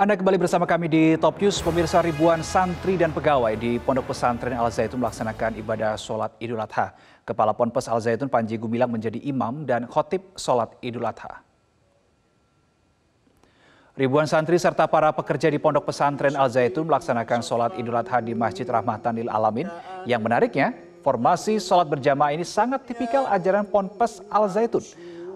Anda kembali bersama kami di Top News. Pemirsa ribuan santri dan pegawai di Pondok Pesantren Al Zaitun melaksanakan ibadah sholat Idul Adha. Kepala Ponpes Al Zaitun Panji Gumilang menjadi imam dan khotib sholat Idul Adha. Ribuan santri serta para pekerja di Pondok Pesantren Al Zaitun melaksanakan sholat Idul Adha di Masjid Rahmatan Lil Alamin. Yang menariknya, formasi sholat berjamaah ini sangat tipikal ajaran Ponpes Al Zaitun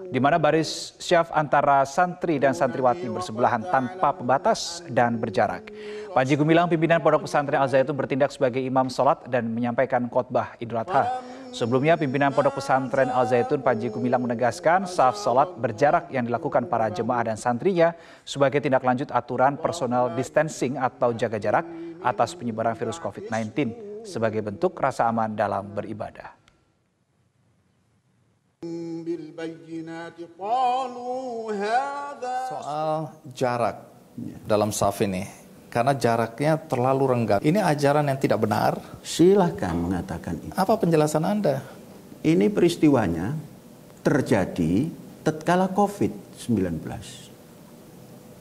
di mana baris syaf antara santri dan santriwati bersebelahan tanpa pembatas dan berjarak. Panji Gumilang, pimpinan Pondok Pesantren Al-Zaitun bertindak sebagai imam sholat dan menyampaikan khotbah Idul Adha. Sebelumnya, pimpinan Pondok Pesantren Al-Zaitun Panji Gumilang menegaskan saf sholat berjarak yang dilakukan para jemaah dan santrinya sebagai tindak lanjut aturan personal distancing atau jaga jarak atas penyebaran virus COVID-19 sebagai bentuk rasa aman dalam beribadah. Soal jarak dalam saf ini, karena jaraknya terlalu renggang. Ini ajaran yang tidak benar. Silahkan mengatakan itu. Apa penjelasan Anda? Ini peristiwanya terjadi tatkala COVID-19.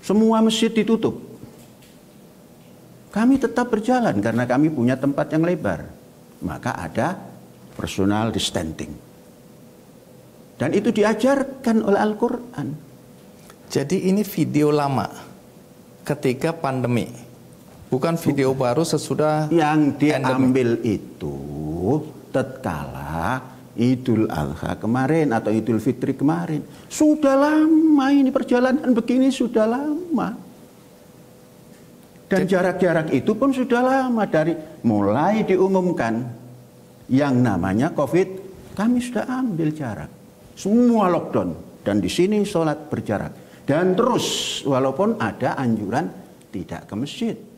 Semua masjid ditutup. Kami tetap berjalan karena kami punya tempat yang lebar. Maka ada personal distancing. Dan itu diajarkan oleh Al-Quran. Jadi ini video lama ketika pandemi. Bukan video Bukan. baru sesudah Yang diambil pandemi. itu tatkala Idul Adha kemarin atau Idul Fitri kemarin. Sudah lama ini perjalanan begini sudah lama. Dan jarak-jarak itu pun sudah lama dari mulai diumumkan yang namanya COVID kami sudah ambil jarak. Semua lockdown dan di sini sholat berjarak dan terus walaupun ada anjuran tidak ke masjid.